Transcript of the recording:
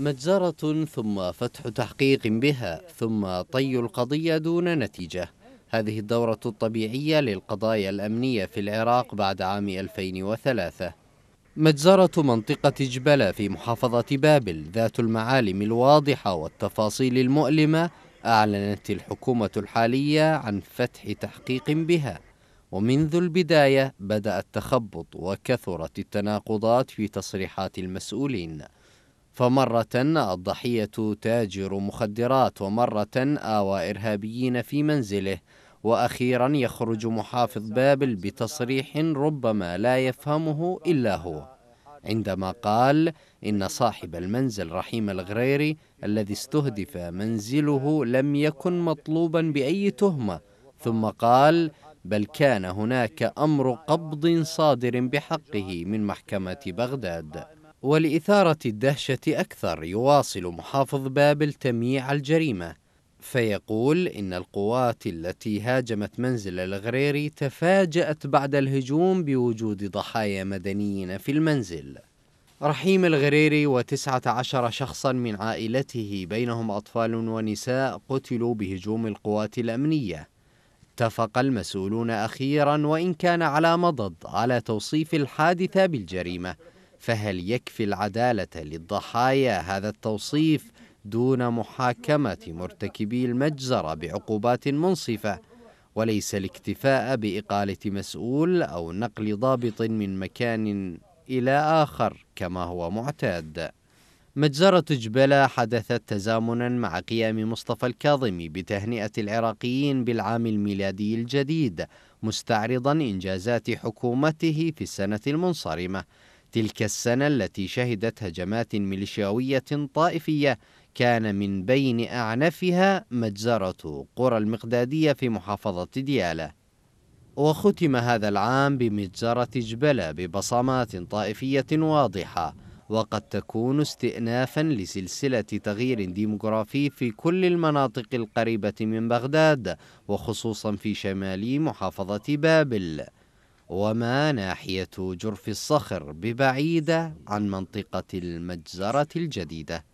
مجزرة ثم فتح تحقيق بها ثم طي القضية دون نتيجة هذه الدورة الطبيعية للقضايا الأمنية في العراق بعد عام 2003 مجزرة منطقة جبلة في محافظة بابل ذات المعالم الواضحة والتفاصيل المؤلمة أعلنت الحكومة الحالية عن فتح تحقيق بها ومنذ البداية بدأ التخبط وكثرت التناقضات في تصريحات المسؤولين فمرة الضحية تاجر مخدرات ومرة آوى إرهابيين في منزله وأخيرا يخرج محافظ بابل بتصريح ربما لا يفهمه إلا هو عندما قال إن صاحب المنزل رحيم الغريري الذي استهدف منزله لم يكن مطلوبا بأي تهمة ثم قال بل كان هناك أمر قبض صادر بحقه من محكمة بغداد ولإثارة الدهشة أكثر يواصل محافظ بابل تمييع الجريمة فيقول إن القوات التي هاجمت منزل الغريري تفاجأت بعد الهجوم بوجود ضحايا مدنيين في المنزل رحيم الغريري وتسعة عشر شخصا من عائلته بينهم أطفال ونساء قتلوا بهجوم القوات الأمنية اتفق المسؤولون أخيرا وإن كان على مضض على توصيف الحادثة بالجريمة فهل يكفي العدالة للضحايا هذا التوصيف دون محاكمة مرتكبي المجزرة بعقوبات منصفة وليس الاكتفاء بإقالة مسؤول أو نقل ضابط من مكان إلى آخر كما هو معتاد مجزرة جبلة حدثت تزامنا مع قيام مصطفى الكاظمي بتهنئة العراقيين بالعام الميلادي الجديد مستعرضا إنجازات حكومته في السنة المنصرمة تلك السنة التي شهدت هجمات ميليشياوية طائفية كان من بين أعنفها مجزرة قرى المقدادية في محافظة ديالة وختم هذا العام بمجزرة جبلة ببصمات طائفية واضحة وقد تكون استئنافا لسلسلة تغيير ديمغرافي في كل المناطق القريبة من بغداد وخصوصا في شمال محافظة بابل وما ناحية جرف الصخر ببعيدة عن منطقة المجزرة الجديدة